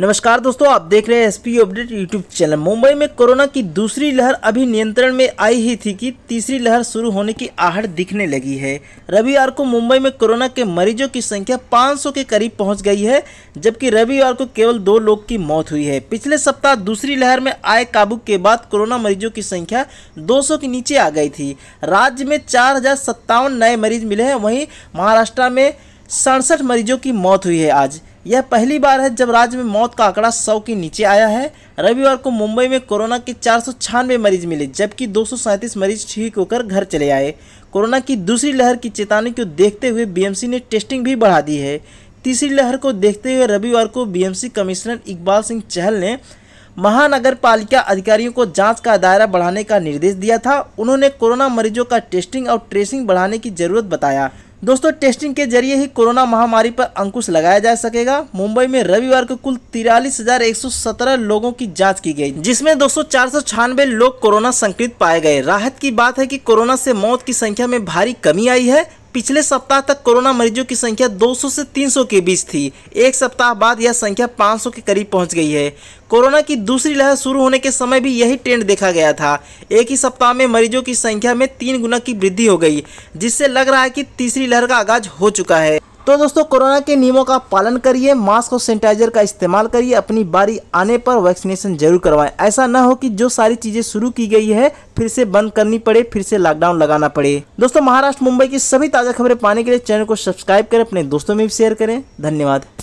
नमस्कार दोस्तों आप देख रहे हैं SP update YouTube channel Mumbai में कोरोना की दूसरी लहर अभी नियंत्रण में आई ही थी कि तीसरी लहर शुरू होने की आहट दिखने लगी है रविवार को मुंबई में कोरोना के मरीजों की संख्या 500 के करीब पहुंच गई है जबकि रविवार को केवल दो लोग की मौत हुई है पिछले सप्ताह दूसरी लहर में आए काबू के बाद कोरोना मरीजों की संख्या दो के नीचे आ गई थी राज्य में चार नए मरीज मिले हैं वहीं महाराष्ट्र में सड़सठ मरीजों की मौत हुई है आज यह पहली बार है जब राज्य में मौत का आंकड़ा सौ के नीचे आया है रविवार को मुंबई में कोरोना के चार मरीज मिले जबकि दो मरीज ठीक होकर घर चले आए कोरोना की दूसरी लहर की चेतावनी को देखते हुए बीएमसी ने टेस्टिंग भी बढ़ा दी है तीसरी लहर को देखते हुए रविवार को बीएमसी कमिश्नर इकबाल सिंह चहल ने महानगर पालिका अधिकारियों को जांच का दायरा बढ़ाने का निर्देश दिया था उन्होंने कोरोना मरीजों का टेस्टिंग और ट्रेसिंग बढ़ाने की जरूरत बताया दोस्तों टेस्टिंग के जरिए ही कोरोना महामारी पर अंकुश लगाया जा सकेगा मुंबई में रविवार को कुल तिरालीस लोगों की जांच की गई जिसमें दोस्तों चार लोग कोरोना संक्रमित पाए गए राहत की बात है कि कोरोना से मौत की संख्या में भारी कमी आई है पिछले सप्ताह तक कोरोना मरीजों की संख्या 200 से 300 के बीच थी एक सप्ताह बाद यह संख्या 500 के करीब पहुंच गई है कोरोना की दूसरी लहर शुरू होने के समय भी यही ट्रेंड देखा गया था एक ही सप्ताह में मरीजों की संख्या में तीन गुना की वृद्धि हो गई जिससे लग रहा है कि तीसरी लहर का आगाज हो चुका है तो दोस्तों कोरोना के नियमों का पालन करिए मास्क और सैनिटाइजर का इस्तेमाल करिए अपनी बारी आने पर वैक्सीनेशन जरूर करवाएं ऐसा ना हो कि जो सारी चीज़ें शुरू की गई है फिर से बंद करनी पड़े फिर से लॉकडाउन लगाना पड़े दोस्तों महाराष्ट्र मुंबई की सभी ताज़ा खबरें पाने के लिए चैनल को सब्सक्राइब करें अपने दोस्तों में भी शेयर करें धन्यवाद